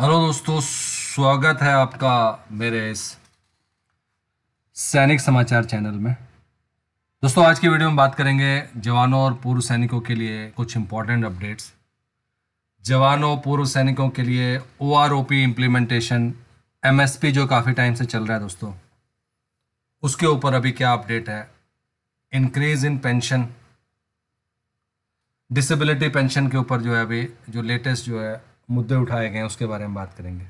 hello दोस्तों स्वागत है आपका मेरे इस सैनिक समाचार चैनल में दोस्तों आज की वीडियो में बात करेंगे जवानों और पूर्व सैनिकों के लिए कुछ इम्पोर्टेंट अपडेट्स जवानों पूर्व सैनिकों के लिए O R O P implementation M S P जो काफ़ी टाइम से चल रहा है दोस्तों उसके ऊपर अभी क्या अपडेट है increase in pension disability pension के ऊपर जो है अभी जो लेटेस्ट जो है मुद्दे उठाए गए हैं उसके बारे में बात करेंगे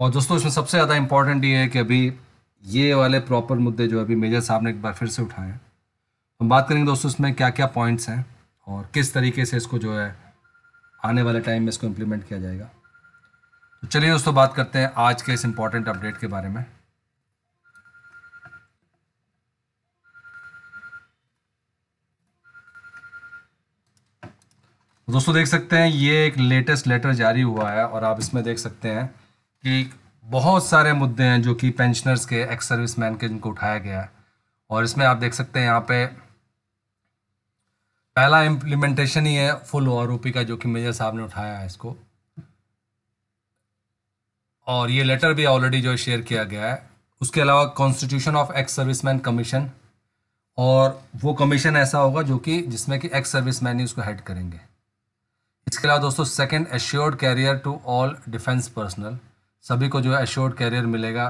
और दोस्तों इसमें सबसे ज़्यादा इम्पॉर्टेंट ये है कि अभी ये वाले प्रॉपर मुद्दे जो अभी मेजर साहब ने एक बार फिर से उठाए हैं हम बात करेंगे दोस्तों इसमें क्या क्या पॉइंट्स हैं और किस तरीके से इसको जो है आने वाले टाइम में इसको इम्प्लीमेंट किया जाएगा तो चलिए दोस्तों बात करते हैं आज के इस इम्पॉर्टेंट अपडेट के बारे में दोस्तों देख सकते हैं ये एक लेटेस्ट लेटर जारी हुआ है और आप इसमें देख सकते हैं कि बहुत सारे मुद्दे हैं जो कि पेंशनर्स के एक्स सर्विस मैन के जिनको उठाया गया है और इसमें आप देख सकते हैं यहाँ पे पहला इम्प्लीमेंटेशन ही है फुल ओ का जो कि मेजर साहब ने उठाया है इसको और ये लेटर भी ऑलरेडी जो शेयर किया गया है उसके अलावा constitution of ex man commission और वो कमीशन ऐसा होगा जो कि जिसमें कि एक्स मैन ही उसको हेड करेंगे इसके अलावा दोस्तों second assured career to all defence personnel सभी को जो है एश्योर्ड कैरियर मिलेगा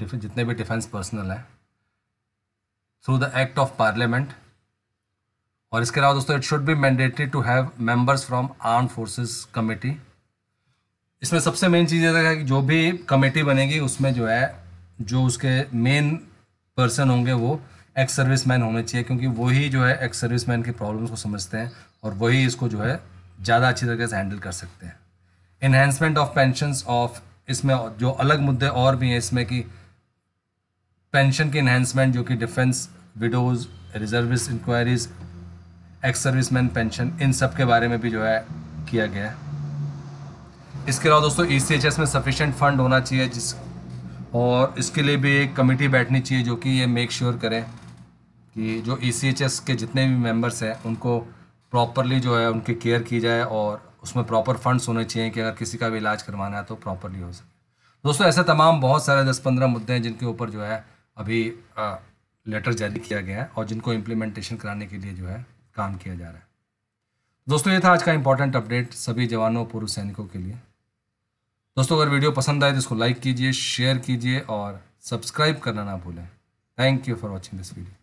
जितने भी डिफेंस पर्सनल हैं through the act of parliament और इसके अलावा दोस्तों it should be mandatory to have members from arm forces committee इसमें सबसे मेन चीज़ ये कि जो भी कमेटी बनेगी उसमें जो है जो उसके मेन पर्सन होंगे वो एक्स सर्विस मैन होने चाहिए क्योंकि वही जो है एक्स सर्विस मैन की प्रॉब्लम्स को समझते हैं और वही इसको जो है ज़्यादा अच्छी तरीके से हैंडल कर सकते हैं इन्हेंसमेंट ऑफ पेंशन ऑफ इसमें जो अलग मुद्दे और भी हैं इसमें कि पेंशन की इन्हेंसमेंट जो कि defence widows reservists inquiries ex service man pension इन सब के बारे में भी जो है किया गया है इसके अलावा दोस्तों ई e में सफिशेंट फंड होना चाहिए जिस और इसके लिए भी एक कमेटी बैठनी चाहिए जो कि ये मेक श्योर sure करें कि जो ई e के जितने भी मेम्बर्स हैं उनको प्रॉपरली जो है उनकी केयर की जाए और उसमें प्रॉपर फंड्स होने चाहिए कि अगर किसी का भी इलाज करवाना है तो प्रॉपरली हो सके दोस्तों ऐसे तमाम बहुत सारे दस पंद्रह मुद्दे हैं जिनके ऊपर जो है अभी आ, लेटर जारी किया गया है और जिनको इम्प्लीमेंटेशन कराने के लिए जो है काम किया जा रहा है दोस्तों ये था आज का इंपॉर्टेंट अपडेट सभी जवानों पूर्व सैनिकों के लिए दोस्तों अगर वीडियो पसंद आए तो इसको लाइक कीजिए शेयर कीजिए और सब्सक्राइब करना ना भूलें thank you for watching this video